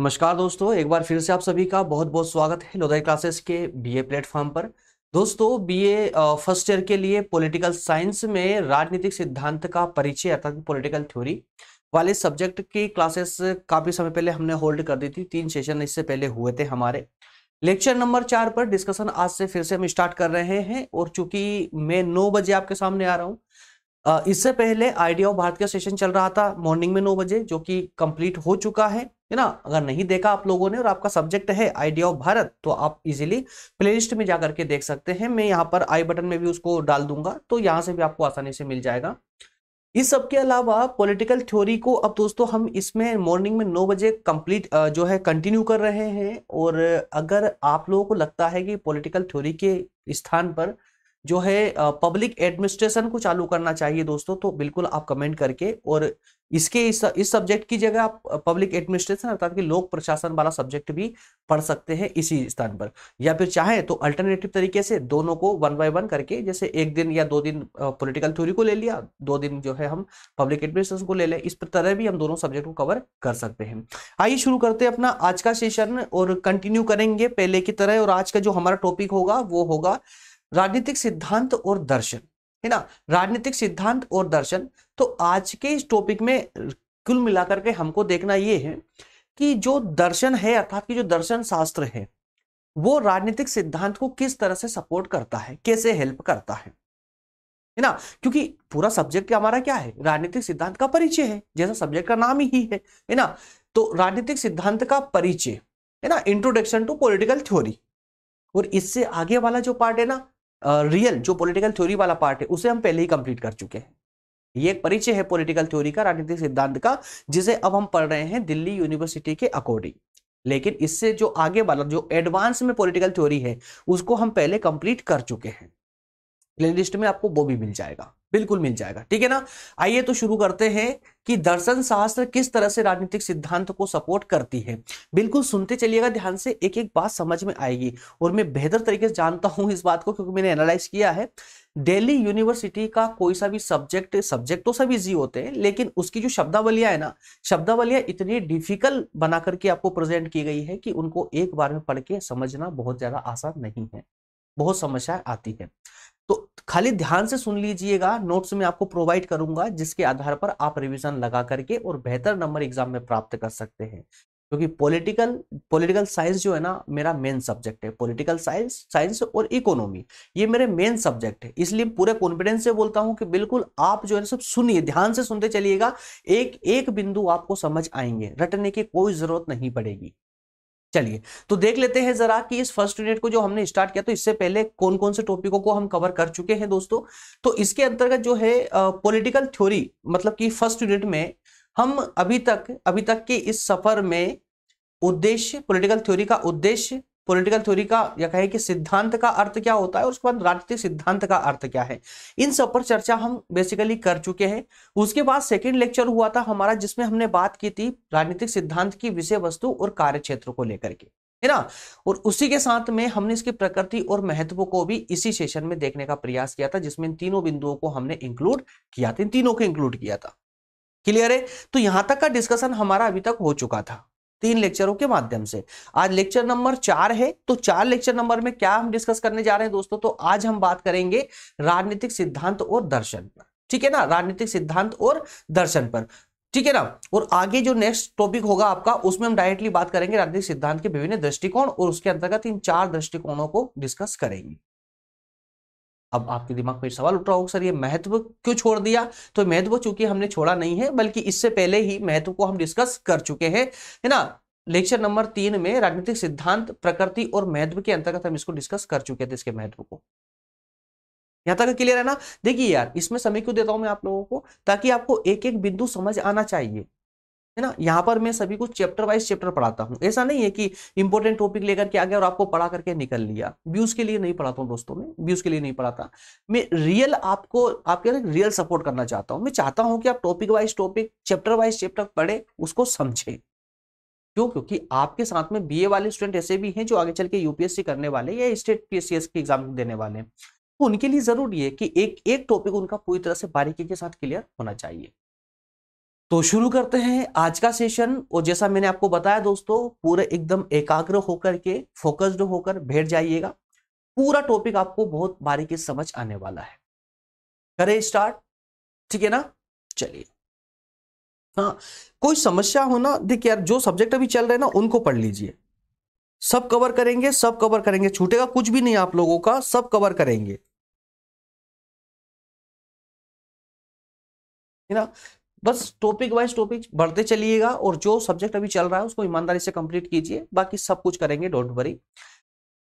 नमस्कार दोस्तों एक बार फिर से आप सभी का बहुत बहुत स्वागत है लोधाई क्लासेस के बीए प्लेटफॉर्म पर दोस्तों बीए फर्स्ट ईयर के लिए पॉलिटिकल साइंस में राजनीतिक सिद्धांत का परिचय अर्थात पॉलिटिकल थ्योरी वाले सब्जेक्ट की क्लासेस काफी समय पहले हमने होल्ड कर दी थी तीन सेशन इससे पहले हुए थे हमारे लेक्चर नंबर चार पर डिस्कशन आज से फिर से हम स्टार्ट कर रहे हैं और चूंकि मैं नौ बजे आपके सामने आ रहा हूँ इससे पहले आइडिया ऑफ भारत का सेशन चल रहा था मॉर्निंग में नौ बजे जो कि कंप्लीट हो चुका है है ना अगर नहीं देखा आप लोगों ने और आपका सब्जेक्ट है आइडिया ऑफ भारत तो आप इजीली प्लेलिस्ट में जाकर के देख सकते हैं मैं यहाँ पर आई बटन में भी उसको डाल दूंगा तो यहाँ से भी आपको आसानी से मिल जाएगा इस सब के अलावा पॉलिटिकल थ्योरी को अब दोस्तों हम इसमें मॉर्निंग में नौ बजे कंप्लीट जो है कंटिन्यू कर रहे हैं और अगर आप लोगों को लगता है कि पॉलिटिकल थ्योरी के स्थान पर जो है पब्लिक एडमिनिस्ट्रेशन को चालू करना चाहिए दोस्तों तो बिल्कुल आप कमेंट करके और इसके इस, इस सब्जेक्ट की जगह आप पब्लिक एडमिनिस्ट्रेशन अर्थात कि लोक प्रशासन वाला सब्जेक्ट भी पढ़ सकते हैं इसी स्थान पर या फिर चाहे तो अल्टरनेटिव तरीके से दोनों को वन बाय वन करके जैसे एक दिन या दो दिन पोलिटिकल थ्योरी को ले लिया दो दिन जो है हम पब्लिक एडमिनिस्ट्रेशन को ले लें इस तरह भी हम दोनों सब्जेक्ट को कवर कर सकते हैं आइए शुरू करते हैं अपना आज का सेशन और कंटिन्यू करेंगे पहले की तरह और आज का जो हमारा टॉपिक होगा वो होगा राजनीतिक सिद्धांत और दर्शन है ना राजनीतिक सिद्धांत और दर्शन तो आज के इस टॉपिक में कुल मिलाकर के हमको देखना ये है कि जो दर्शन है अर्थात की जो दर्शन शास्त्र है वो राजनीतिक सिद्धांत को किस तरह से सपोर्ट करता है कैसे हेल्प करता है है ना क्योंकि पूरा सब्जेक्ट हमारा क्या है राजनीतिक सिद्धांत का परिचय है जैसा सब्जेक्ट का नाम ही है है ना तो राजनीतिक सिद्धांत का परिचय है ना इंट्रोडक्शन टू पॉलिटिकल थ्योरी और इससे आगे वाला जो पार्ट है ना रियल जो पॉलिटिकल थ्योरी वाला पार्ट है उसे हम पहले ही कंप्लीट कर चुके हैं ये एक परिचय है पॉलिटिकल थ्योरी का राजनीतिक सिद्धांत का जिसे अब हम पढ़ रहे हैं दिल्ली यूनिवर्सिटी के अकॉर्डिंग लेकिन इससे जो आगे वाला जो एडवांस में पॉलिटिकल थ्योरी है उसको हम पहले कंप्लीट कर चुके हैं प्लेलिस्ट में आपको वो भी मिल जाएगा बिल्कुल मिल जाएगा ठीक है ना आइए तो शुरू करते हैं कि दर्शन शास्त्र किस तरह से राजनीतिक सिद्धांत को सपोर्ट करती है बिल्कुल सुनते चलिएगा ध्यान से एक एक बात समझ में आएगी और मैं बेहतर तरीके से जानता हूं इस बात को क्योंकि मैंने एनालाइज किया है दिल्ली यूनिवर्सिटी का कोई सा भी सब्जेक्ट सब्जेक्ट तो सब इजी होते हैं लेकिन उसकी जो शब्दावलियां है ना शब्दावलियां इतनी डिफिकल्ट बना करके आपको प्रेजेंट की गई है कि उनको एक बार में पढ़ के समझना बहुत ज्यादा आसान नहीं है बहुत समस्या आती है तो खाली ध्यान से सुन लीजिएगा नोट्स में आपको प्रोवाइड करूंगा जिसके आधार पर आप रिविजन लगा करके और बेहतर नंबर एग्जाम में प्राप्त कर सकते हैं क्योंकि पॉलिटिकल पॉलिटिकल साइंस जो है ना मेरा मेन सब्जेक्ट है पॉलिटिकल साइंस साइंस और इकोनॉमी ये मेरे मेन सब्जेक्ट है इसलिए पूरे कॉन्फिडेंस से बोलता हूं कि बिल्कुल आप जो है ना सब सुनिए ध्यान से सुनते चलिएगा एक एक बिंदु आपको समझ आएंगे रटने की कोई जरूरत नहीं पड़ेगी चलिए तो देख लेते हैं जरा कि इस फर्स्ट यूनिट को जो हमने स्टार्ट किया तो इससे पहले कौन कौन से टॉपिकों को हम कवर कर चुके हैं दोस्तों तो इसके अंतर्गत जो है पॉलिटिकल थ्योरी मतलब कि फर्स्ट यूनिट में हम अभी तक अभी तक के इस सफर में उद्देश्य पॉलिटिकल थ्योरी का उद्देश्य पॉलिटिकल थ्योरी का या कहें कि सिद्धांत का अर्थ क्या होता है और उसके बाद राजनीतिक सिद्धांत का अर्थ क्या है इन सब पर चर्चा हम बेसिकली कर चुके हैं उसके बाद सेकेंड लेक्चर हुआ था हमारा जिसमें हमने बात की थी राजनीतिक सिद्धांत की विषय वस्तु और कार्य क्षेत्र को लेकर के है ना और उसी के साथ में हमने इसकी प्रकृति और महत्व को भी इसी सेशन में देखने का प्रयास किया था जिसमें इन तीनों बिंदुओं को हमने इंक्लूड किया था इन तीनों को इंक्लूड किया था क्लियर है तो यहां तक का डिस्कशन हमारा अभी तक हो चुका था तीन लेक्चरों के माध्यम से आज लेक्चर नंबर चार है तो चार लेक्चर नंबर में क्या हम डिस्कस करने जा रहे हैं दोस्तों तो आज हम बात करेंगे राजनीतिक सिद्धांत और दर्शन पर ठीक है ना राजनीतिक सिद्धांत और दर्शन पर ठीक है ना और आगे जो नेक्स्ट टॉपिक होगा आपका उसमें हम डायरेक्टली बात करेंगे राजनीतिक सिद्धांत के विभिन्न दृष्टिकोण और उसके अंतर्गत इन चार दृष्टिकोणों को डिस्कस करेंगे अब आपके दिमाग में सवाल उठ रहा होगा सर ये महत्व क्यों छोड़ दिया तो महत्व चूंकि हमने छोड़ा नहीं है बल्कि इससे पहले ही महत्व को हम डिस्कस कर चुके हैं है ना लेक्चर नंबर तीन में राजनीतिक सिद्धांत प्रकृति और महत्व के अंतर्गत हम इसको डिस्कस कर चुके थे इसके महत्व को यहां तक क्लियर है ना देखिए यार इसमें समय क्यों देता हूं मैं आप लोगों को ताकि आपको एक एक बिंदु समझ आना चाहिए है ना यहाँ पर मैं सभी कुछ चैप्टर वाइज चैप्टर पढ़ाता हूँ ऐसा नहीं है कि इंपॉर्टेंट टॉपिक लेकर के आ गया और आपको पढ़ा करके निकल लिया व्यूज के लिए नहीं पढ़ाता हूँ दोस्तों मैं व्यूज के लिए नहीं पढ़ाता मैं रियल आपको आपके ना रियल सपोर्ट करना चाहता हूँ मैं चाहता हूँ कि आप topic wise topic chapter wise chapter पढ़े उसको समझे क्यों क्योंकि आपके साथ में बीए वाले स्टूडेंट ऐसे भी हैं जो आगे चल के यूपीएससी करने वाले या स्टेट पीएससीएस के एग्जाम देने वाले हैं उनके लिए जरूरी है कि एक एक टॉपिक उनका पूरी तरह से बारीकी के साथ क्लियर होना चाहिए तो शुरू करते हैं आज का सेशन और जैसा मैंने आपको बताया दोस्तों पूरे एकदम एकाग्र होकर के फोकस्ड होकर बैठ जाइएगा पूरा टॉपिक आपको बहुत बारीकी समझ आने वाला है करें स्टार्ट ठीक है ना चलिए हाँ कोई समस्या हो ना देखिए यार जो सब्जेक्ट अभी चल रहे हैं ना उनको पढ़ लीजिए सब कवर करेंगे सब कवर करेंगे छूटेगा कुछ भी नहीं आप लोगों का सब कवर करेंगे ना बस टॉपिक वाइज टॉपिक बढ़ते चलिएगा और जो सब्जेक्ट अभी चल रहा है उसको ईमानदारी से कंप्लीट कीजिए बाकी सब कुछ करेंगे डोंट वरी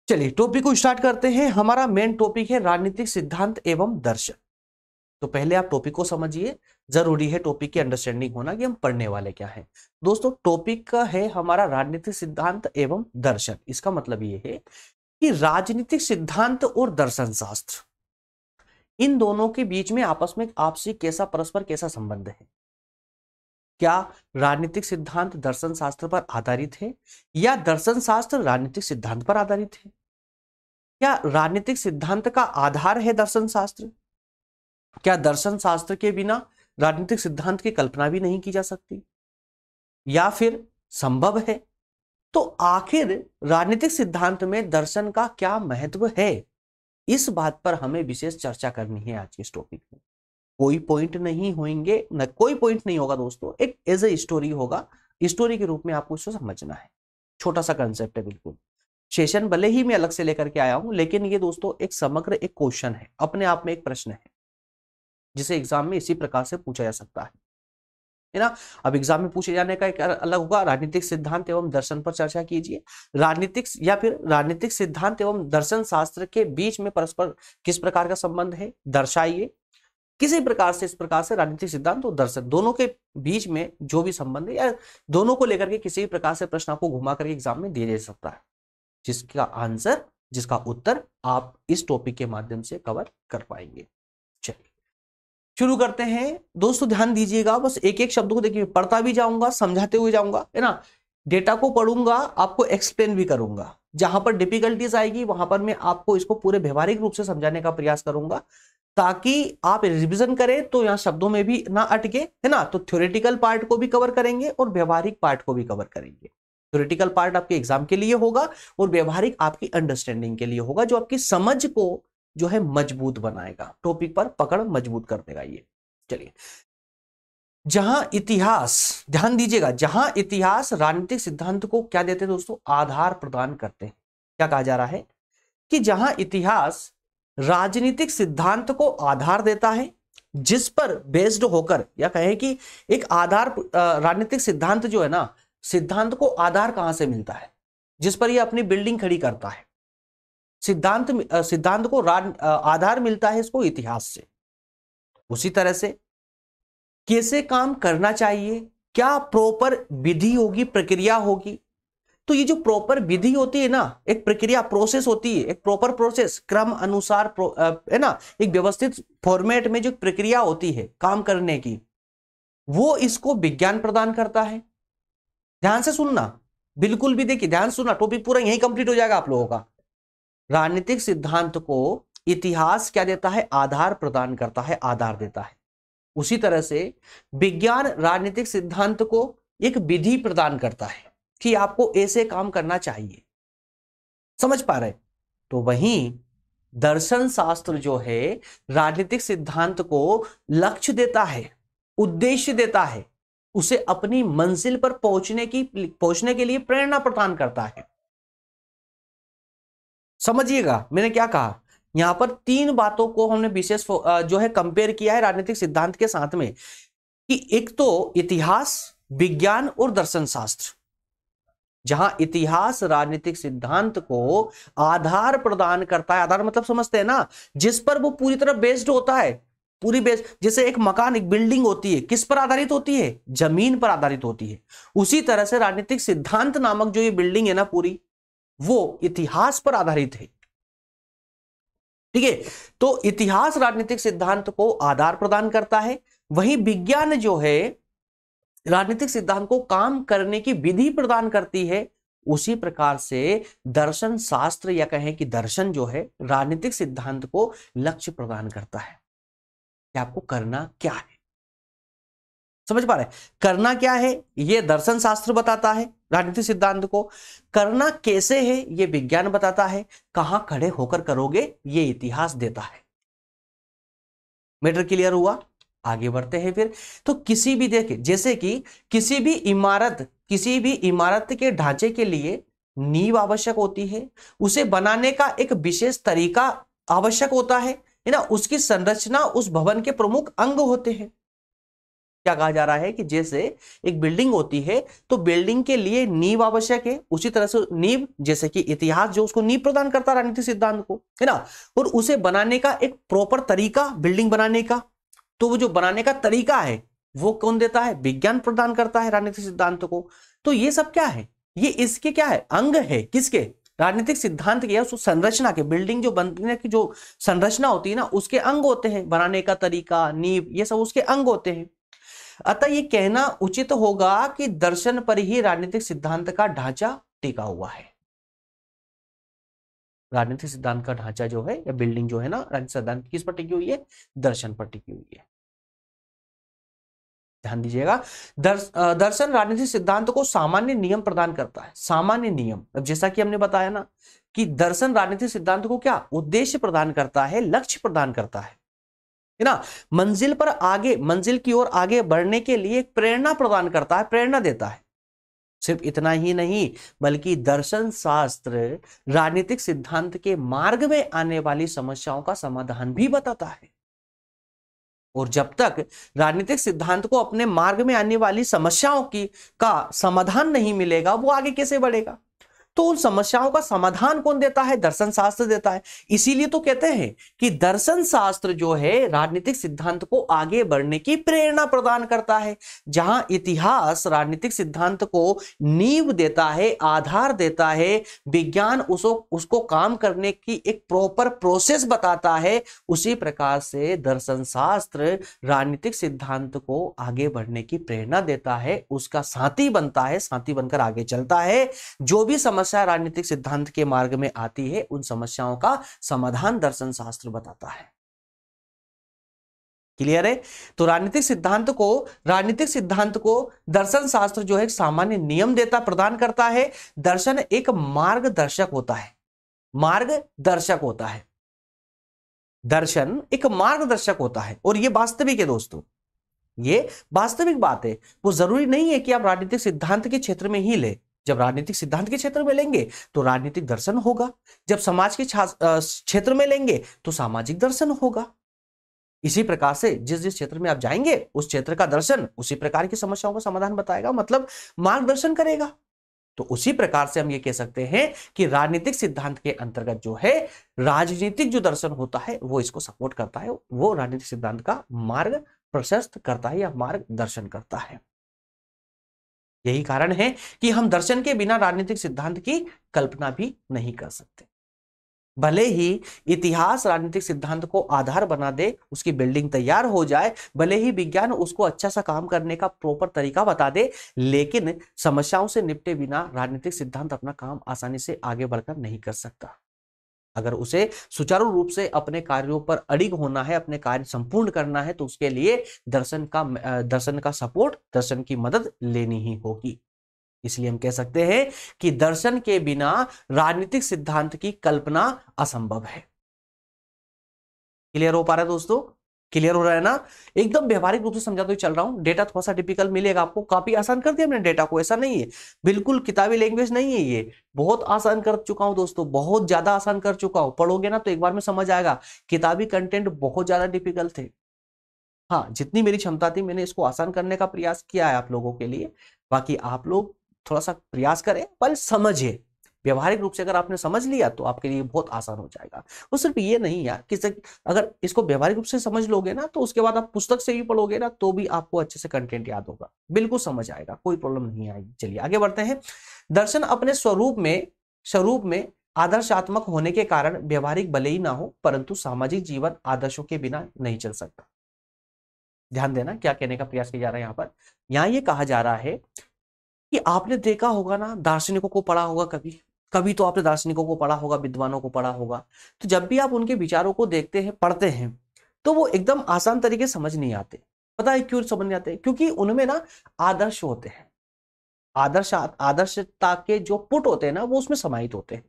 चलिए टॉपिक को स्टार्ट करते हैं हमारा मेन टॉपिक है राजनीतिक सिद्धांत एवं दर्शन तो पहले आप टॉपिक को समझिए जरूरी है टॉपिक की अंडरस्टैंडिंग होना कि हम पढ़ने वाले क्या है दोस्तों टॉपिक का है हमारा राजनीतिक सिद्धांत एवं दर्शन इसका मतलब ये है कि राजनीतिक सिद्धांत और दर्शन शास्त्र इन दोनों के बीच में आपस में आपसी कैसा परस्पर कैसा संबंध है क्या राजनीतिक सिद्धांत दर्शन शास्त्र पर आधारित है या दर्शन शास्त्र राजनीतिक सिद्धांत पर आधारित है क्या राजनीतिक सिद्धांत का आधार है दर्शन शास्त्र क्या दर्शन शास्त्र के बिना राजनीतिक सिद्धांत की कल्पना भी नहीं की जा सकती या फिर संभव है तो आखिर राजनीतिक सिद्धांत में दर्शन का क्या महत्व है इस बात पर हमें विशेष चर्चा करनी है आज के इस टॉपिक में कोई पॉइंट नहीं होंगे न कोई पॉइंट नहीं होगा दोस्तों एक एज ए स्टोरी होगा स्टोरी के रूप में आपको इसको समझना है छोटा सा कंसेप्ट है बिल्कुल सेशन भले ही मैं अलग से लेकर के आया हूं लेकिन ये दोस्तों एक समग्र एक क्वेश्चन है अपने आप में एक प्रश्न है जिसे एग्जाम में इसी प्रकार से पूछा जा सकता है है ना अब एग्जाम में पूछे जाने का एक अलग होगा राजनीतिक सिद्धांत एवं दर्शन पर चर्चा कीजिए राजनीतिक या फिर राजनीतिक सिद्धांत एवं दर्शन शास्त्र के बीच में परस्पर किस प्रकार का संबंध है दर्शाइए किसी प्रकार से इस प्रकार से राजनीतिक सिद्धांत और दर्शन दोनों के बीच में जो भी संबंध है या दोनों को लेकर के किसी भी प्रकार से प्रश्न आपको घुमा करके एग्जाम में दिया जा सकता है जिसका आंसर जिसका उत्तर आप इस टॉपिक के माध्यम से कवर कर पाएंगे शुरू करते हैं दोस्तों ध्यान दीजिएगा बस एक एक शब्द को देखिए पढ़ता भी जाऊंगा समझाते हुए जाऊंगा है ना डेटा को पढ़ूंगा आपको एक्सप्लेन भी करूंगा जहां पर डिफिकल्टीज आएगी वहां पर मैं आपको इसको पूरे व्यवहारिक रूप से समझाने का प्रयास करूंगा ताकि आप रिविजन करें तो यहाँ शब्दों में भी ना अटके है ना तो थ्योरेटिकल पार्ट को भी कवर करेंगे और व्यवहारिक पार्ट को भी कवर करेंगे थ्योरेटिकल पार्ट आपके एग्जाम के लिए होगा और व्यवहारिक आपकी अंडरस्टैंडिंग के लिए होगा जो आपकी समझ को जो है मजबूत बनाएगा टॉपिक पर पकड़ मजबूत कर देगा ये चलिए जहां इतिहास ध्यान दीजिएगा जहां इतिहास राजनीतिक सिद्धांत को क्या देते हैं दोस्तों आधार प्रदान करते हैं क्या कहा जा रहा है कि जहां इतिहास राजनीतिक सिद्धांत को आधार देता है जिस पर बेस्ड होकर या कहें कि एक आधार राजनीतिक सिद्धांत जो है ना सिद्धांत को आधार कहां से मिलता है जिस पर यह अपनी बिल्डिंग खड़ी करता है सिद्धांत सिद्धांत को आधार मिलता है इसको इतिहास से उसी तरह से कैसे काम करना चाहिए क्या प्रॉपर विधि होगी प्रक्रिया होगी तो ये जो प्रॉपर विधि होती है ना एक प्रक्रिया प्रोसेस होती है एक प्रॉपर प्रोसेस क्रम अनुसार है ना एक व्यवस्थित फॉर्मेट में जो प्रक्रिया होती है काम करने की वो इसको विज्ञान प्रदान करता है ध्यान से सुनना बिल्कुल भी देखिए ध्यान सुनना टॉपिक पूरा यही कंप्लीट हो जाएगा आप लोगों का राजनीतिक सिद्धांत को इतिहास क्या देता है आधार प्रदान करता है आधार देता है उसी तरह से विज्ञान राजनीतिक सिद्धांत को एक विधि प्रदान करता है कि आपको ऐसे काम करना चाहिए समझ पा रहे तो वही दर्शन शास्त्र जो है राजनीतिक सिद्धांत को लक्ष्य देता है उद्देश्य देता है उसे अपनी मंजिल पर पहुंचने की पहुंचने के लिए प्रेरणा प्रदान करता है समझिएगा मैंने क्या कहा यहां पर तीन बातों को हमने विशेष जो है कंपेयर किया है राजनीतिक सिद्धांत के साथ में कि एक तो इतिहास विज्ञान और दर्शन शास्त्र जहां इतिहास राजनीतिक सिद्धांत को आधार प्रदान करता है आधार मतलब समझते हैं ना जिस पर वो पूरी तरह बेस्ड होता है पूरी बेस जैसे एक मकान एक बिल्डिंग होती है किस पर आधारित होती है जमीन पर आधारित होती है उसी तरह से राजनीतिक सिद्धांत नामक जो ये बिल्डिंग है ना पूरी वो इतिहास पर आधारित है ठीक है तो इतिहास राजनीतिक सिद्धांत को आधार प्रदान करता है वही विज्ञान जो है राजनीतिक सिद्धांत को काम करने की विधि प्रदान करती है उसी प्रकार से दर्शन शास्त्र या कहें कि दर्शन जो है राजनीतिक सिद्धांत को लक्ष्य प्रदान करता है कि आपको करना क्या है समझ पा रहे करना क्या है ये दर्शन शास्त्र बताता है राजनीति सिद्धांत को करना कैसे है ये विज्ञान बताता है कहां खड़े होकर करोगे ये इतिहास देता है मैटर क्लियर हुआ आगे बढ़ते हैं फिर तो किसी भी देखे जैसे कि किसी भी इमारत किसी भी इमारत के ढांचे के लिए नींव आवश्यक होती है उसे बनाने का एक विशेष तरीका आवश्यक होता है है ना उसकी संरचना उस भवन के प्रमुख अंग होते हैं क्या कहा जा रहा है कि जैसे एक बिल्डिंग होती है तो बिल्डिंग के लिए नींव आवश्यक है उसी तरह से नींव जैसे कि इतिहास जो उसको नींव प्रदान करता राजनीतिक सिद्धांत को है ना और उसे बनाने का एक प्रॉपर तरीका बिल्डिंग बनाने का तो वो जो बनाने का तरीका है वो कौन देता है विज्ञान प्रदान करता है राजनीतिक सिद्धांत को तो ये सब क्या है ये इसके क्या है अंग है किसके राजनीतिक सिद्धांत के उस संरचना के बिल्डिंग जो बनने की जो संरचना होती है ना उसके अंग होते हैं बनाने का तरीका नींव ये सब उसके अंग होते हैं अतः ये कहना उचित होगा कि दर्शन पर ही राजनीतिक सिद्धांत का ढांचा टिका हुआ है राजनीतिक सिद्धांत का ढांचा जो है या बिल्डिंग जो है ना राजनीतिक सिद्धांत किस पर टिकी हुई है दर्शन पर टिकी हुई है ध्यान दीजिएगा दर्श, दर्शन राजनीतिक सिद्धांत को सामान्य नियम प्रदान करता है सामान्य नियम अब जैसा कि हमने बताया ना कि दर्शन राजनीतिक सिद्धांत को क्या उद्देश्य प्रदान करता है लक्ष्य प्रदान करता है है ना मंजिल पर आगे मंजिल की ओर आगे बढ़ने के लिए प्रेरणा प्रदान करता है प्रेरणा देता है सिर्फ इतना ही नहीं बल्कि दर्शन शास्त्र राजनीतिक सिद्धांत के मार्ग में आने वाली समस्याओं का समाधान भी बताता है और जब तक राजनीतिक सिद्धांत को अपने मार्ग में आने वाली समस्याओं की का समाधान नहीं मिलेगा वो आगे कैसे बढ़ेगा तो उन समस्याओं का समाधान कौन देता है दर्शन शास्त्र देता है इसीलिए तो कहते हैं कि दर्शन शास्त्र जो है राजनीतिक सिद्धांत को आगे बढ़ने की प्रेरणा प्रदान करता है जहां इतिहास राजनीतिक सिद्धांत को नींव देता है आधार देता है विज्ञान उसको उसको काम करने की एक प्रॉपर प्रोसेस बताता है उसी प्रकार से दर्शन शास्त्र राजनीतिक सिद्धांत को आगे बढ़ने की प्रेरणा देता है उसका साथी बनता है साथी बनकर आगे चलता है जो भी समस्या समस्या राजनीतिक सिद्धांत के मार्ग में आती है उन समस्याओं का समाधान दर्शन शास्त्र बताता है क्लियर है तो राजनीतिक सिद्धांत को राजनीतिक सिद्धांत को दर्शन शास्त्र जो है सामान्य नियम देता प्रदान करता है दर्शन एक मार्गदर्शक होता है मार्गदर्शक होता है दर्शन एक मार्गदर्शक होता है और यह वास्तविक है दोस्तों ये वास्तविक बात है वो जरूरी नहीं है कि आप राजनीतिक सिद्धांत के क्षेत्र में ही ले जब राजनीतिक सिद्धांत के क्षेत्र में लेंगे तो राजनीतिक दर्शन होगा जब समाज के क्षेत्र में लेंगे तो सामाजिक दर्शन होगा इसी प्रकार से जिस जिस क्षेत्र में आप जाएंगे उस क्षेत्र का दर्शन उसी प्रकार की समस्याओं का समाधान बताएगा मतलब मार्गदर्शन करेगा तो उसी प्रकार से हम ये कह सकते हैं कि राजनीतिक सिद्धांत के अंतर्गत जो है राजनीतिक जो दर्शन होता है वो इसको सपोर्ट करता है वो राजनीतिक सिद्धांत का मार्ग प्रशस्त करता है या मार्गदर्शन करता है यही कारण है कि हम दर्शन के बिना राजनीतिक सिद्धांत की कल्पना भी नहीं कर सकते भले ही इतिहास राजनीतिक सिद्धांत को आधार बना दे उसकी बिल्डिंग तैयार हो जाए भले ही विज्ञान उसको अच्छा सा काम करने का प्रॉपर तरीका बता दे लेकिन समस्याओं से निपटे बिना राजनीतिक सिद्धांत अपना काम आसानी से आगे बढ़कर नहीं कर सकता अगर उसे सुचारू रूप से अपने कार्यों पर अड़िग होना है अपने कार्य संपूर्ण करना है तो उसके लिए दर्शन का दर्शन का सपोर्ट दर्शन की मदद लेनी ही होगी इसलिए हम कह सकते हैं कि दर्शन के बिना राजनीतिक सिद्धांत की कल्पना असंभव है क्लियर हो पा रहा है दोस्तों क्लियर हो रहा है ना एकदम व्यवहारिक रूप से समझाते तो हुए चल रहा हूँ डेटा थोड़ा सा टिपिकल मिलेगा आपको काफी आसान कर दिया हमने डेटा को ऐसा नहीं है बिल्कुल किताबी लैंग्वेज नहीं है ये बहुत आसान कर चुका हूँ दोस्तों बहुत ज्यादा आसान कर चुका हूँ पढ़ोगे ना तो एक बार में समझ आएगा किताबी कंटेंट बहुत ज्यादा डिफिकल्ट थे हाँ जितनी मेरी क्षमता थी मैंने इसको आसान करने का प्रयास किया है आप लोगों के लिए बाकी आप लोग थोड़ा सा प्रयास करें पर समझे व्यवहारिक रूप से अगर आपने समझ लिया तो आपके लिए बहुत आसान हो जाएगा वो तो सिर्फ ये नहीं यार कि अगर इसको व्यवहारिक रूप से समझ लोगे ना तो उसके बाद आप पुस्तक से भी पढ़ोगे ना तो भी आपको अच्छे से कंटेंट याद होगा बिल्कुल समझ आएगा कोई प्रॉब्लम नहीं आएगी चलिए आगे बढ़ते हैं दर्शन अपने स्वरूप में स्वरूप में आदर्शात्मक होने के कारण व्यवहारिक भले ही ना हो परंतु सामाजिक जीवन आदर्शों के बिना नहीं चल सकता ध्यान देना क्या कहने का प्रयास किया जा रहा है यहाँ पर यहाँ ये कहा जा रहा है कि आपने देखा होगा ना दार्शनिकों को पढ़ा होगा कभी कभी तो आपने दार्शनिकों को पढ़ा होगा विद्वानों को पढ़ा होगा तो जब भी आप उनके विचारों को देखते हैं पढ़ते हैं तो वो एकदम आसान तरीके समझ नहीं आते पता है क्यों समझ नहीं आते क्योंकि उनमें ना आदर्श होते हैं आदर्श आदर्शता के जो पुट होते हैं ना वो उसमें समाहित होते हैं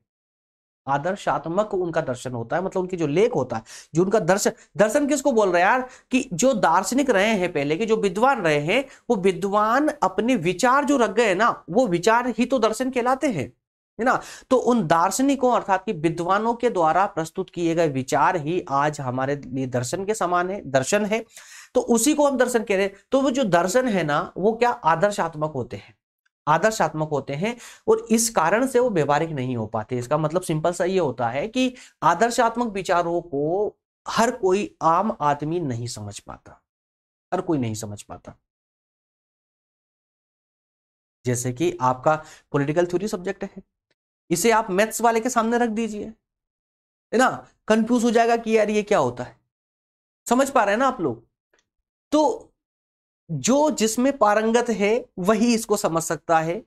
आदर्शात्मक उनका दर्शन होता है मतलब उनकी जो लेख होता है जो उनका दर्शन दर्शन किसको बोल रहे हैं यार कि जो दार्शनिक रहे हैं पहले के जो विद्वान रहे हैं वो विद्वान अपने विचार जो रख गए ना वो विचार ही तो दर्शन कहलाते हैं है ना तो उन दार्शनिकों अर्थात कि विद्वानों के द्वारा प्रस्तुत किए गए विचार ही आज हमारे लिए दर्शन के समान है दर्शन है तो उसी को हम दर्शन कह रहे हैं तो वो जो दर्शन है ना वो क्या आदर्शात्मक होते हैं आदर्शात्मक होते हैं और इस कारण से वो व्यवहारिक नहीं हो पाते इसका मतलब सिंपल सा ये होता है कि आदर्शात्मक विचारों को हर कोई आम आदमी नहीं समझ पाता हर कोई नहीं समझ पाता जैसे कि आपका पॉलिटिकल थ्योरी सब्जेक्ट है इसे आप मैथ्स वाले के सामने रख दीजिए है ना कंफ्यूज हो जाएगा कि यार ये क्या होता है समझ पा रहे हैं ना आप लोग तो जो जिसमें पारंगत है वही इसको समझ सकता है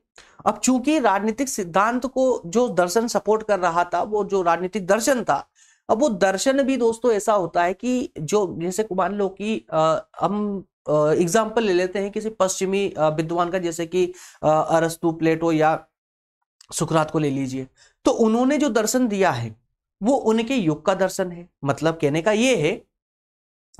अब चूंकि राजनीतिक सिद्धांत को जो दर्शन सपोर्ट कर रहा था वो जो राजनीतिक दर्शन था अब वो दर्शन भी दोस्तों ऐसा होता है कि जो जैसे मान लो कि हम एग्जाम्पल ले लेते हैं किसी पश्चिमी विद्वान का जैसे कि अरस्तु प्लेटो या सुकरात को ले लीजिए तो उन्होंने जो दर्शन दिया है वो उनके युग का दर्शन है मतलब कहने का ये है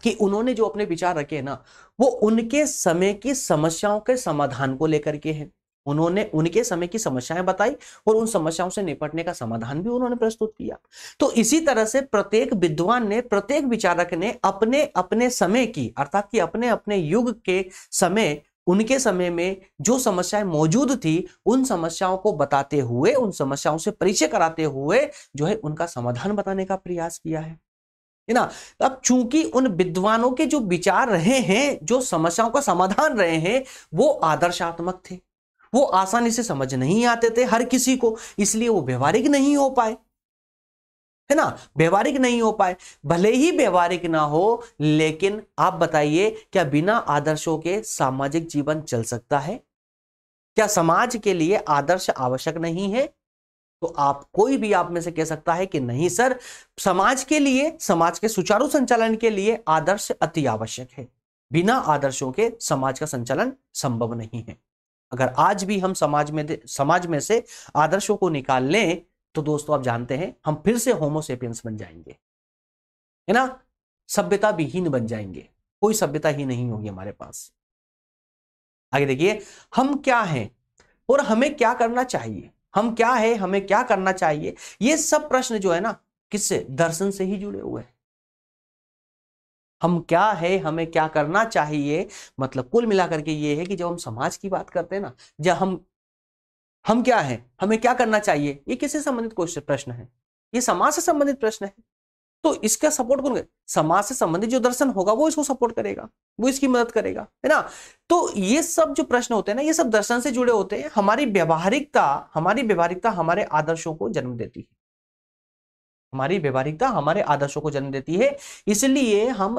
कि उन्होंने जो अपने विचार रखे हैं ना वो उनके समय की समस्याओं के समाधान को लेकर के हैं उन्होंने उनके समय की समस्याएं बताई और उन समस्याओं से निपटने का समाधान भी उन्होंने प्रस्तुत किया तो इसी तरह से प्रत्येक विद्वान ने प्रत्येक विचारक ने अपने अपने समय की अर्थात कि अपने अपने युग के समय उनके समय में जो समस्याएं मौजूद थी उन समस्याओं को बताते हुए उन समस्याओं से परिचय कराते हुए जो है उनका समाधान बताने का प्रयास किया है ना अब चूंकि उन विद्वानों के जो विचार रहे हैं जो समस्याओं का समाधान रहे हैं वो आदर्शात्मक थे वो आसानी से समझ नहीं आते थे हर किसी को इसलिए वो व्यवहारिक नहीं हो पाए है ना व्यवहारिक नहीं हो पाए भले ही व्यवहारिक ना हो लेकिन आप बताइए क्या बिना आदर्शों के सामाजिक जीवन चल सकता है क्या समाज के लिए आदर्श आवश्यक नहीं है तो आप कोई भी आप में से कह सकता है कि नहीं सर समाज के लिए समाज के सुचारू संचालन के लिए आदर्श अति आवश्यक है बिना आदर्शों के समाज का संचालन संभव नहीं है अगर आज भी हम समाज में समाज में से आदर्शों को निकाल लें तो दोस्तों आप जानते हैं हम फिर से होमोसेपियंस बन जाएंगे है ना सभ्यता विहीन बन जाएंगे कोई सभ्यता ही नहीं होगी हमारे पास आगे देखिए हम क्या हैं और हमें क्या करना चाहिए हम क्या है हमें क्या करना चाहिए ये सब प्रश्न जो है ना किससे दर्शन से ही जुड़े हुए हैं हम क्या है हमें क्या करना चाहिए मतलब कुल मिलाकर के ये है कि जब हम समाज की बात करते हैं ना जब हम हम क्या है हमें क्या करना चाहिए ये किससे संबंधित क्वेश्चन प्रश्न है ये समाज से संबंधित प्रश्न है तो इसका सपोर्ट कौन समाज से संबंधित जो दर्शन होगा वो इसको सपोर्ट करेगा वो इसकी मदद करेगा है ना तो ये सब जो प्रश्न होते हैं ना ये सब दर्शन से जुड़े होते हैं हमारी व्यवहारिकता हमारी व्यवहारिकता हमारे आदर्शों को जन्म देती है हमारी व्यवहारिकता हमारे आदर्शों को जन्म देती है इसलिए हम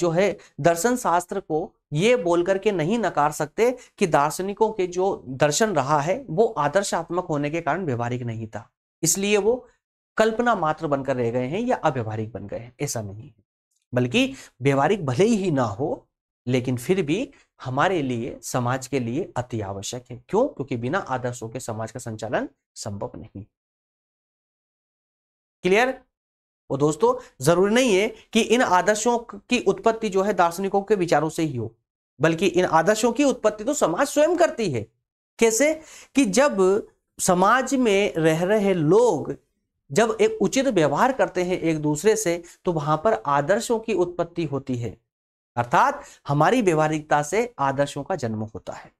जो है दर्शन शास्त्र को ये बोल करके नहीं नकार सकते कि दार्शनिकों के जो दर्शन रहा है वो आदर्शात्मक होने के कारण व्यवहारिक नहीं था इसलिए वो कल्पना मात्र बनकर रह गए हैं या अव्यवहारिक बन गए हैं ऐसा नहीं है बल्कि व्यवहारिक भले ही ना हो लेकिन फिर भी हमारे लिए समाज के लिए अति आवश्यक है क्यों क्योंकि बिना आदर्शों के समाज का संचालन संभव नहीं क्लियर वो दोस्तों जरूरी नहीं है कि इन आदर्शों की उत्पत्ति जो है दार्शनिकों के विचारों से ही हो बल्कि इन आदर्शों की उत्पत्ति तो समाज स्वयं करती है कैसे कि जब समाज में रह रहे लोग जब एक उचित व्यवहार करते हैं एक दूसरे से तो वहां पर आदर्शों की उत्पत्ति होती है अर्थात हमारी व्यवहारिकता से आदर्शों का जन्म होता है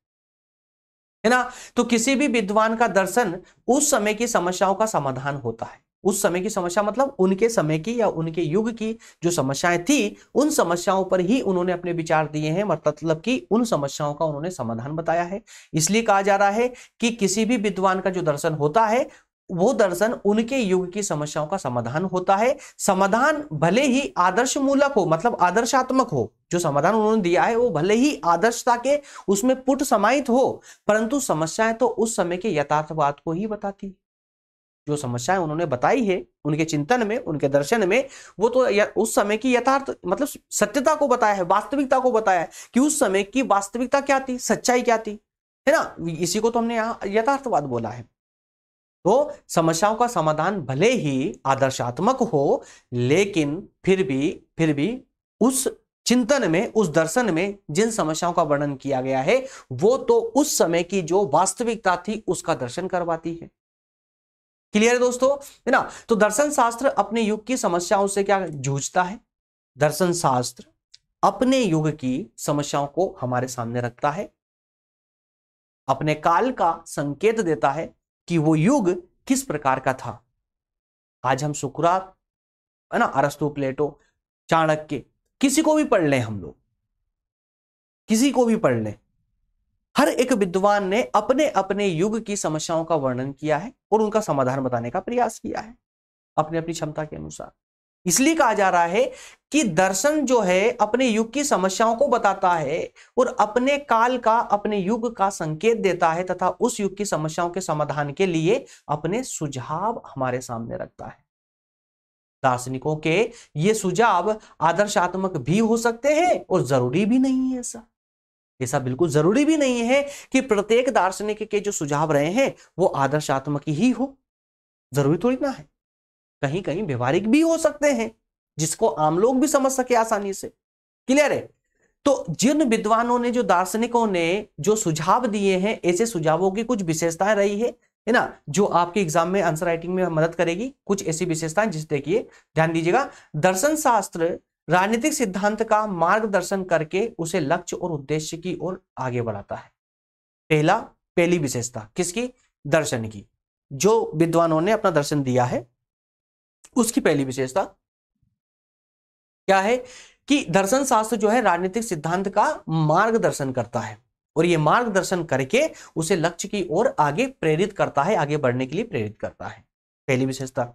है ना तो किसी भी विद्वान का दर्शन उस समय की समस्याओं का समाधान होता है उस समय की समस्या मतलब उनके समय की या उनके युग की जो समस्याएं थी उन समस्याओं पर ही उन्होंने अपने विचार दिए हैं मतलब कि उन समस्याओं का उन्होंने समाधान बताया है इसलिए कहा जा रहा है कि किसी भी विद्वान का जो दर्शन होता है वो दर्शन उनके युग की समस्याओं का समाधान होता है समाधान भले ही आदर्श मूलक हो मतलब आदर्शात्मक हो जो समाधान उन्होंने दिया है वो भले ही आदर्शता के उसमें पुट समाहित हो परंतु समस्याएं तो उस समय के यथार्थवाद को ही बताती है जो समस्याएं उन्होंने बताई है उनके चिंतन में उनके दर्शन में वो तो उस समय की यथार्थ मतलब सत्यता को बताया है वास्तविकता को बताया है कि उस समय की वास्तविकता क्या थी सच्चाई क्या थी है ना इसी को तो हमने यहाँ यथार्थवाद बोला है तो समस्याओं का समाधान भले ही आदर्शात्मक हो लेकिन फिर भी फिर भी उस चिंतन में उस दर्शन में जिन समस्याओं का वर्णन किया गया है वो तो उस समय की जो वास्तविकता थी उसका दर्शन करवाती है क्लियर है दोस्तों है ना तो दर्शन शास्त्र अपने युग की समस्याओं से क्या जूझता है दर्शन शास्त्र अपने युग की समस्याओं को हमारे सामने रखता है अपने काल का संकेत देता है कि वो युग किस प्रकार का था आज हम सुकुरात है ना अरस्तु प्लेटो चाणक्य किसी को भी पढ़ लें हम लोग किसी को भी पढ़ लें हर एक विद्वान ने अपने अपने युग की समस्याओं का वर्णन किया है और उनका समाधान बताने का प्रयास किया है अपनी अपनी क्षमता के अनुसार इसलिए कहा जा रहा है कि दर्शन जो है अपने युग की समस्याओं को बताता है और अपने काल का अपने युग का संकेत देता है तथा उस युग की समस्याओं के समाधान के लिए अपने सुझाव हमारे सामने रखता है दार्शनिकों के ये सुझाव आदर्शात्मक भी हो सकते हैं और जरूरी भी नहीं है ऐसा ऐसा बिल्कुल जरूरी भी नहीं है कि प्रत्येक दार्शनिक के जो सुझाव रहे हैं वो आदर्शात्मक ही हो जरूरी थोड़ी ना है कहीं कहीं व्यवहारिक भी हो सकते हैं जिसको आम लोग भी समझ सके आसानी से क्लियर है तो जिन विद्वानों ने जो दार्शनिकों ने जो सुझाव दिए हैं ऐसे सुझावों की कुछ विशेषताएं रही है है ना जो आपके एग्जाम में आंसर राइटिंग में मदद करेगी कुछ ऐसी विशेषताएं जिस देखिए ध्यान दीजिएगा दर्शन शास्त्र राजनीतिक सिद्धांत का मार्गदर्शन करके उसे लक्ष्य और उद्देश्य की ओर आगे बढ़ाता है पहला पहली विशेषता किसकी दर्शन की जो विद्वानों ने अपना दर्शन दिया है उसकी पहली विशेषता क्या है कि दर्शन शास्त्र जो है राजनीतिक सिद्धांत का मार्गदर्शन करता है और ये मार्गदर्शन करके उसे लक्ष्य की ओर आगे प्रेरित करता है आगे बढ़ने के लिए प्रेरित करता है पहली विशेषता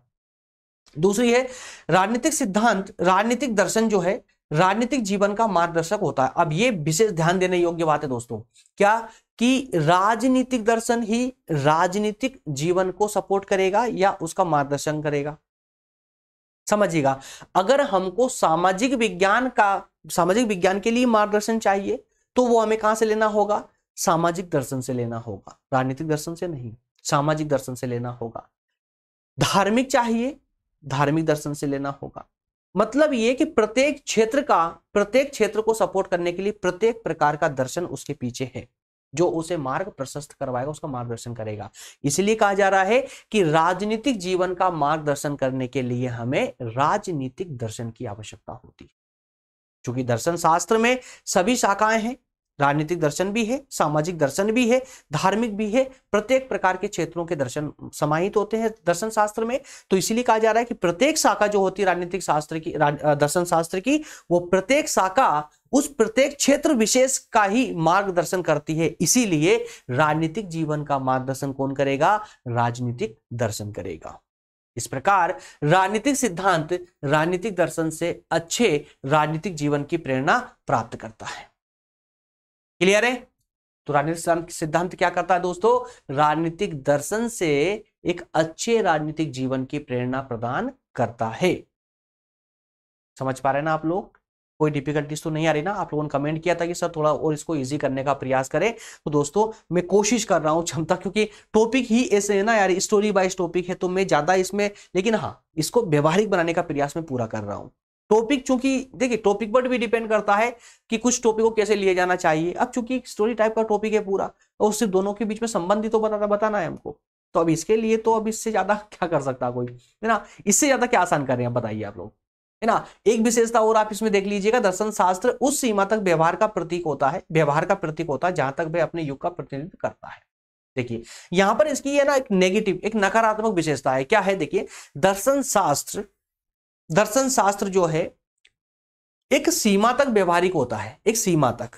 दूसरी है राजनीतिक सिद्धांत राजनीतिक दर्शन जो है राजनीतिक जीवन का मार्गदर्शक होता है अब ये विशेष ध्यान देने योग्य बात है दोस्तों क्या कि राजनीतिक दर्शन ही राजनीतिक जीवन को सपोर्ट करेगा या उसका मार्गदर्शन करेगा समझिएगा अगर हमको सामाजिक विज्ञान का सामाजिक विज्ञान के लिए मार्गदर्शन चाहिए तो वो हमें कहां से लेना होगा सामाजिक दर्शन से लेना होगा राजनीतिक दर्शन से नहीं सामाजिक दर्शन से लेना होगा धार्मिक चाहिए धार्मिक दर्शन से लेना होगा मतलब ये कि प्रत्येक क्षेत्र का प्रत्येक क्षेत्र को सपोर्ट करने के लिए प्रत्येक प्रकार का दर्शन उसके पीछे है जो उसे मार्ग प्रशस्त करवाएगा उसका मार्गदर्शन करेगा इसलिए कहा जा रहा है कि राजनीतिक जीवन का मार्गदर्शन करने के लिए हमें राजनीतिक दर्शन की आवश्यकता होती है क्योंकि दर्शन शास्त्र में सभी शाखाएं हैं राजनीतिक दर्शन भी है सामाजिक दर्शन भी है धार्मिक भी है प्रत्येक प्रकार के क्षेत्रों के दर्शन समाहित होते हैं दर्शन शास्त्र में तो इसीलिए कहा जा रहा है कि प्रत्येक शाखा जो होती है राजनीतिक शास्त्र की दर्शन शास्त्र की वो प्रत्येक शाखा उस प्रत्येक क्षेत्र विशेष का ही मार्गदर्शन करती है इसीलिए राजनीतिक जीवन का मार्गदर्शन कौन करेगा राजनीतिक दर्शन करेगा इस प्रकार राजनीतिक सिद्धांत राजनीतिक दर्शन से अच्छे राजनीतिक जीवन की प्रेरणा प्राप्त करता है क्लियर है तो राजनीतिक सिद्धांत क्या करता है दोस्तों राजनीतिक दर्शन से एक अच्छे राजनीतिक जीवन की प्रेरणा प्रदान करता है समझ पा रहे ना आप लोग कोई डिफिकल्टीज तो नहीं आ रही ना आप लोगों ने कमेंट किया था कि सर थोड़ा और इसको इजी करने का प्रयास करें तो दोस्तों मैं कोशिश कर रहा हूं क्षमता क्योंकि टॉपिक ही ऐसे है ना यार स्टोरी बाइज टॉपिक है तो मैं ज्यादा इसमें लेकिन हाँ इसको व्यवहारिक बनाने का प्रयास मैं पूरा कर रहा हूँ टॉपिक चूंकि देखिए टॉपिक पर भी डिपेंड करता है कि कुछ टॉपिक को कैसे लिए जाना चाहिए अब चूंकि स्टोरी टाइप का टॉपिक है पूरा और तो सिर्फ दोनों के बीच में संबंध ही तो बताना बताना है हमको तो अब इसके लिए तो अब इससे ज्यादा क्या कर सकता कोई है ना इससे ज्यादा क्या आसान कर रहे हैं बताइए आप लोग है ना एक विशेषता और आप इसमें देख लीजिएगा दर्शन शास्त्र उस सीमा तक व्यवहार का प्रतीक होता है व्यवहार का प्रतीक होता है जहां तक वह अपने युग का प्रतिनिधित्व करता है देखिए यहां पर इसकी है ना एक नेगेटिव एक नकारात्मक विशेषता है क्या है देखिए दर्शन शास्त्र दर्शन शास्त्र जो है एक सीमा तक व्यवहारिक होता है एक सीमा तक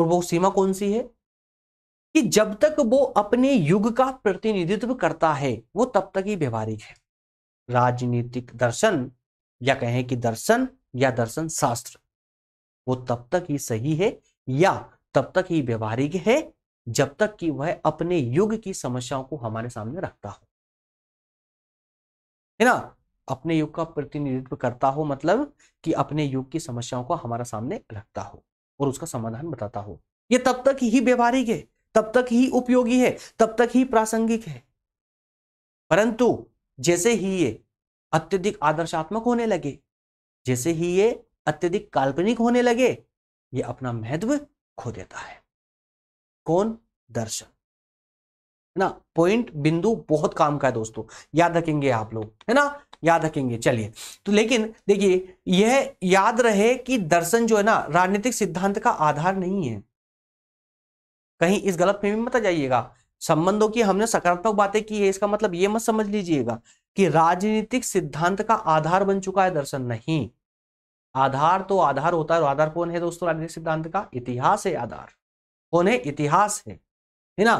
और वो सीमा कौन सी है कि जब तक वो अपने युग का प्रतिनिधित्व करता है वो तब तक ही व्यवहारिक है राजनीतिक दर्शन या कहें कि दर्शन या दर्शन शास्त्र वो तब तक ही सही है या तब तक ही व्यवहारिक है जब तक कि वह अपने युग की समस्याओं को हमारे सामने रखता हो है ना अपने युग का प्रतिनिधित्व करता हो मतलब कि अपने युग की समस्याओं को हमारा सामने रखता हो और उसका समाधान बताता हो ये तब तक ही व्यवहारिक है तब तक ही उपयोगी है तब तक ही प्रासंगिक है परंतु जैसे ही ये अत्यधिक आदर्शात्मक होने लगे जैसे ही ये अत्यधिक काल्पनिक होने लगे ये अपना महत्व खो देता है कौन दर्शन है ना पॉइंट बिंदु बहुत काम का है दोस्तों याद रखेंगे आप लोग है ना याद रखेंगे चलिए तो लेकिन देखिए यह याद रहे कि दर्शन जो है ना राजनीतिक सिद्धांत का आधार नहीं है कहीं इस गलत में भी मत जाइएगा संबंधों की हमने सकारात्मक बातें की है इसका मतलब ये मत समझ लीजिएगा कि राजनीतिक सिद्धांत का आधार बन चुका है दर्शन नहीं आधार तो आधार होता है आधार कौन है दोस्तों राजनीतिक सिद्धांत का इतिहास है आधार कौन है इतिहास है है ना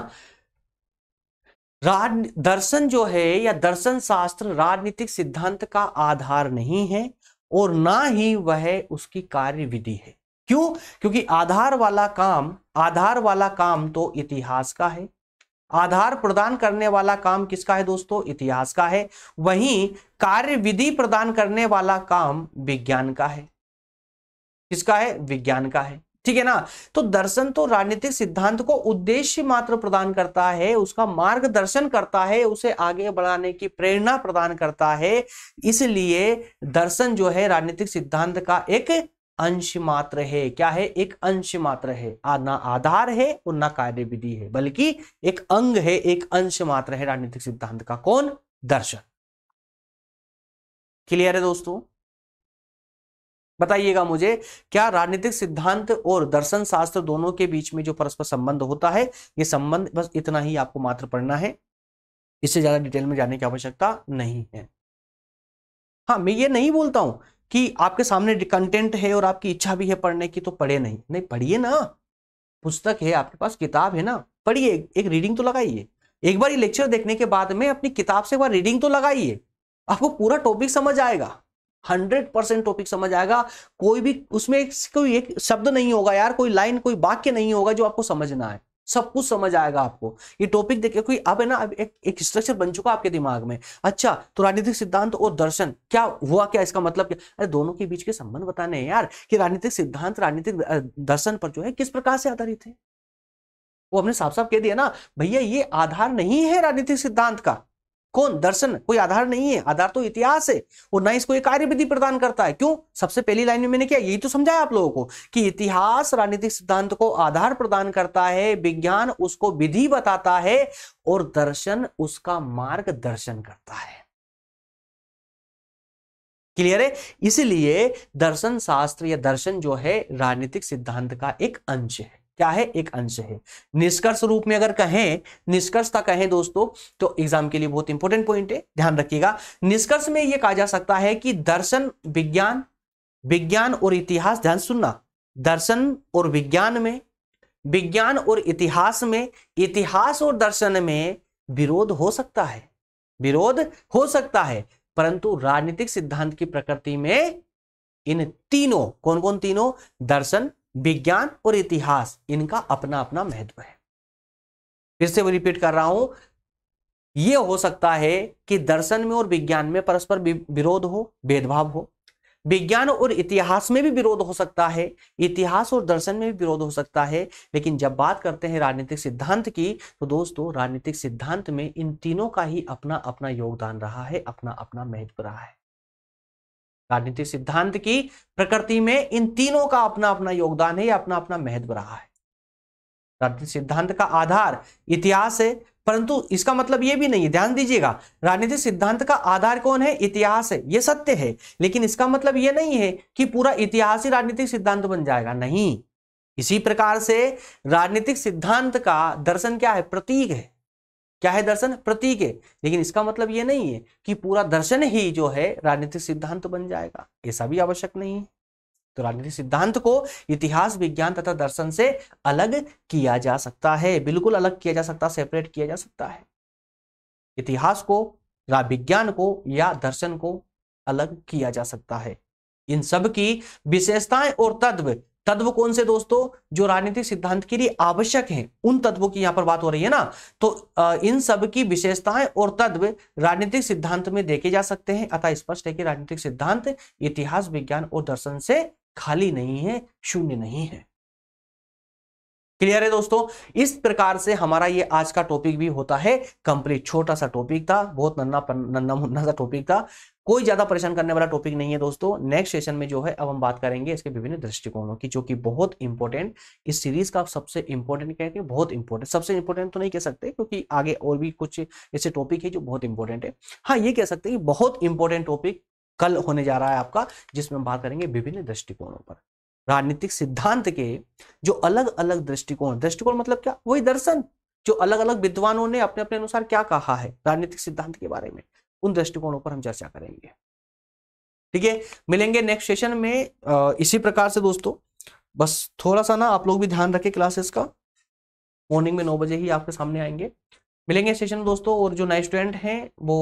राज दर्शन जो है या दर्शन शास्त्र राजनीतिक सिद्धांत का आधार नहीं है और ना ही वह उसकी कार्य विधि है क्यों क्योंकि आधार वाला काम आधार वाला काम तो इतिहास का है आधार प्रदान करने वाला काम किसका है दोस्तों इतिहास का है वहीं कार्य विधि प्रदान करने वाला काम विज्ञान का है किसका है विज्ञान का है ठीक है ना तो दर्शन तो राजनीतिक सिद्धांत को उद्देश्य मात्र प्रदान करता है उसका मार्गदर्शन करता है उसे आगे बढ़ाने की प्रेरणा प्रदान करता है इसलिए दर्शन जो है राजनीतिक सिद्धांत का एक अंश मात्र है क्या है एक अंश मात्र है ना आधार है और ना कार्य विधि है बल्कि एक अंग है एक अंश मात्र है राजनीतिक सिद्धांत का कौन दर्शन क्लियर है दोस्तों बताइएगा मुझे क्या राजनीतिक सिद्धांत और दर्शन शास्त्र दोनों के बीच में जो परस्पर संबंध होता है ये संबंध बस इतना ही आपको मात्र पढ़ना है इससे ज्यादा डिटेल में जाने की आवश्यकता नहीं है हाँ मैं ये नहीं बोलता हूं कि आपके सामने कंटेंट है और आपकी इच्छा भी है पढ़ने की तो पढ़े नहीं नहीं पढ़िए ना पुस्तक है आपके पास किताब है ना पढ़िए एक रीडिंग तो लगाइए एक बार ये लेक्चर देखने के बाद में अपनी किताब से एक बार रीडिंग तो लगाइए आपको पूरा टॉपिक समझ आएगा हंड्रेड परसेंट टॉपिक समझ आएगा कोई भी उसमें कोई एक शब्द नहीं होगा यार कोई लाइन कोई वाक्य नहीं होगा जो आपको समझना है सब कुछ समझ आएगा आपको ये टॉपिक देखिए कोई अब है ना अब एक, एक स्ट्रक्चर बन चुका आपके दिमाग में अच्छा तो राजनीतिक सिद्धांत और दर्शन क्या हुआ क्या इसका मतलब क्या अरे दोनों के बीच के संबंध बताने हैं यार कि राजनीतिक सिद्धांत राजनीतिक दर्शन पर जो है किस प्रकार से आधारित है वो हमने साफ साफ कह दिया ना भैया ये आधार नहीं है राजनीतिक सिद्धांत का कौन दर्शन कोई आधार नहीं है आधार तो इतिहास है और ना इसको कार्य विधि प्रदान करता है क्यों सबसे पहली लाइन में मैंने क्या यही तो समझाया आप लोगों को कि इतिहास राजनीतिक सिद्धांत को आधार प्रदान करता है विज्ञान उसको विधि बताता है और दर्शन उसका मार्गदर्शन करता है क्लियर है इसलिए दर्शन शास्त्र या दर्शन जो है राजनीतिक सिद्धांत का एक अंश है क्या है एक अंश है निष्कर्ष रूप में अगर कहें निष्कर्षता कहें दोस्तों तो एग्जाम के लिए बहुत इंपॉर्टेंट पॉइंट है ध्यान रखिएगा निष्कर्ष में यह कहा जा सकता है कि दर्शन विज्ञान विज्ञान और इतिहास ध्यान सुनना दर्शन और विज्ञान में विज्ञान और इतिहास में इतिहास और दर्शन में विरोध हो सकता है विरोध हो सकता है परंतु राजनीतिक सिद्धांत की प्रकृति में इन तीनों कौन कौन तीनों दर्शन विज्ञान और इतिहास इनका अपना अपना महत्व है फिर से वो रिपीट कर रहा हूं यह हो सकता है कि दर्शन में और विज्ञान में परस्पर विरोध हो भेदभाव हो विज्ञान और इतिहास में भी विरोध हो सकता है इतिहास और दर्शन में भी विरोध हो सकता है लेकिन जब बात करते हैं राजनीतिक सिद्धांत की तो दोस्तों राजनीतिक सिद्धांत में इन तीनों का ही अपना अपना योगदान रहा है अपना अपना महत्व रहा है राजनीतिक सिद्धांत की प्रकृति में इन तीनों का अपना अपना योगदान है या अपना अपना महत्व रहा है राजनीतिक सिद्धांत का आधार इतिहास है परंतु इसका मतलब यह भी नहीं है ध्यान दीजिएगा राजनीतिक सिद्धांत का आधार कौन है इतिहास है यह सत्य है लेकिन इसका मतलब यह नहीं है कि पूरा इतिहास ही राजनीतिक सिद्धांत बन जाएगा नहीं इसी प्रकार से राजनीतिक सिद्धांत का दर्शन क्या है प्रतीक है क्या है दर्शन प्रतीक है लेकिन इसका मतलब ये नहीं है कि पूरा दर्शन ही जो है राजनीतिक सिद्धांत बन जाएगा ऐसा भी आवश्यक नहीं है तो राजनीतिक सिद्धांत को इतिहास विज्ञान तथा दर्शन से अलग किया जा सकता है बिल्कुल अलग किया जा सकता सेपरेट किया जा सकता है इतिहास को विज्ञान को या दर्शन को अलग किया जा सकता है इन सब की विशेषताएं और तत्व तत्व कौन से दोस्तों जो राजनीतिक सिद्धांत के लिए आवश्यक हैं उन तत्वों की यहां पर बात हो रही है ना तो इन सब की विशेषताएं और तत्व राजनीतिक सिद्धांत में देखे जा सकते हैं अतः स्पष्ट है कि राजनीतिक सिद्धांत इतिहास विज्ञान और दर्शन से खाली नहीं है शून्य नहीं है क्लियर है दोस्तों इस प्रकार से हमारा ये आज का टॉपिक भी होता है कंप्लीट छोटा सा टॉपिक था बहुत नन्ना नन्ना मुन्ना सा टॉपिक था कोई ज्यादा परेशान करने वाला टॉपिक नहीं है दोस्तों नेक्स्ट सेशन में जो है अब हम बात करेंगे इसके विभिन्न दृष्टिकोणों की जो कि बहुत इंपॉर्टेंट इस सीरीज का सबसे इंपॉर्टेंट कहेंगे बहुत इंपॉर्टेंट सबसे इंपॉर्टेंट तो नहीं कह सकते क्योंकि आगे और भी कुछ ऐसे टॉपिक है जो बहुत इंपॉर्टेंट है हाँ ये कह सकते हैं बहुत इंपॉर्टेंट टॉपिक कल होने जा रहा है आपका जिसमें हम बात करेंगे विभिन्न दृष्टिकोणों पर राजनीतिक सिद्धांत के जो अलग अलग दृष्टिकोण दृष्टिकोण मतलब क्या वही दर्शन जो अलग अलग विद्वानों ने अपने अपने अनुसार क्या कहा है राजनीतिक सिद्धांत के बारे में उन दृष्टिकोणों पर हम चर्चा करेंगे ठीक है मिलेंगे नेक्स्ट सेशन में इसी प्रकार से दोस्तों बस थोड़ा सा ना आप लोग भी ध्यान रखें क्लासेस का मॉर्निंग में नौ बजे ही आपके सामने आएंगे मिलेंगे सेशन दोस्तों और जो नए स्टूडेंट हैं वो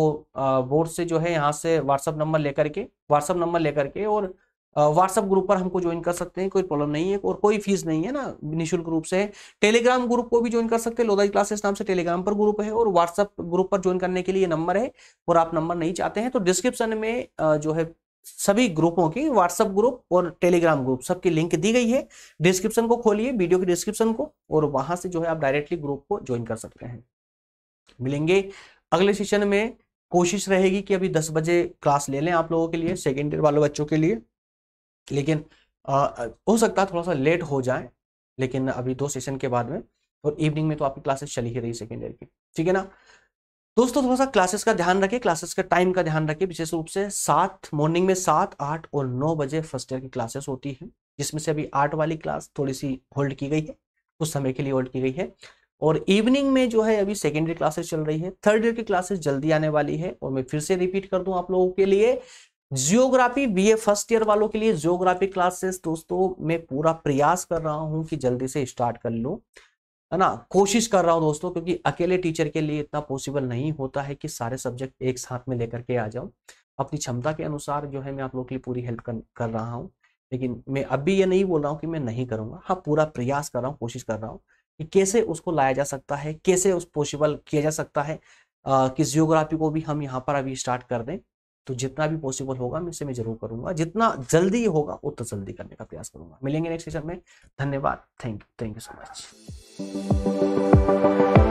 बोर्ड से जो है यहाँ से व्हाट्सअप नंबर लेकर के व्हाट्सअप नंबर लेकर के और व्हाट्सएप ग्रुप पर हमको ज्वाइन कर सकते हैं कोई प्रॉब्लम नहीं है और कोई फीस नहीं है ना निःशुल्क रूप से टेलीग्राम ग्रुप को भी ज्वाइन कर सकते हैं लोदाई क्लासेस नाम से टेलीग्राम पर ग्रुप है और व्हाट्सएप ग्रुप पर ज्वाइन करने के लिए नंबर है और आप नंबर नहीं चाहते हैं तो डिस्क्रिप्शन में जो है सभी ग्रुपों की व्हाट्सएप ग्रुप और टेलीग्राम ग्रुप सबकी लिंक दी गई है डिस्क्रिप्शन को खोलिए वीडियो के डिस्क्रिप्शन को और वहां से जो है आप डायरेक्टली ग्रुप को ज्वाइन कर सकते हैं मिलेंगे अगले सेशन में कोशिश रहेगी कि अभी दस बजे क्लास ले लें आप लोगों के लिए सेकेंड ईयर वाले बच्चों के लिए लेकिन आ, हो सकता है थोड़ा सा लेट हो जाए लेकिन अभी दो सेशन के बाद में और इवनिंग में तो आपकी क्लासेस चली ही रही सेकेंड ईयर की ठीक है ना दोस्तों थोड़ा सा क्लासेस का ध्यान रखें क्लासेस का टाइम का ध्यान रखें विशेष रूप से सात मॉर्निंग में सात आठ और नौ बजे फर्स्ट ईयर की क्लासेस होती है जिसमें से अभी आठ वाली क्लास थोड़ी सी होल्ड की गई है कुछ समय के लिए होल्ड की गई है और इवनिंग में जो है अभी सेकेंड ईयर क्लासेस चल रही है थर्ड ईयर की क्लासेस जल्दी आने वाली है और मैं फिर से रिपीट कर दूं आप लोगों के लिए जियोग्राफी बीए फर्स्ट ईयर वालों के लिए जियोग्राफी क्लासेस दोस्तों मैं पूरा प्रयास कर रहा हूं कि जल्दी से स्टार्ट कर लूं है ना कोशिश कर रहा हूं दोस्तों क्योंकि अकेले टीचर के लिए इतना पॉसिबल नहीं होता है कि सारे सब्जेक्ट एक साथ में लेकर के आ जाऊं अपनी क्षमता के अनुसार जो है मैं आप लोगों के लिए पूरी हेल्प कर, कर रहा हूँ लेकिन मैं अभी ये नहीं बोल रहा हूँ कि मैं नहीं करूँगा हाँ पूरा प्रयास कर रहा हूँ कोशिश कर रहा हूँ कि कैसे उसको लाया जा सकता है कैसे उस पॉसिबल किया जा सकता है कि जियोग्राफी को भी हम यहाँ पर अभी स्टार्ट कर दें तो जितना भी पॉसिबल होगा मैं इसे मैं जरूर करूंगा जितना जल्दी होगा उतना जल्दी करने का प्रयास करूंगा मिलेंगे नेक्स्ट सेशन में धन्यवाद thank you thank you so much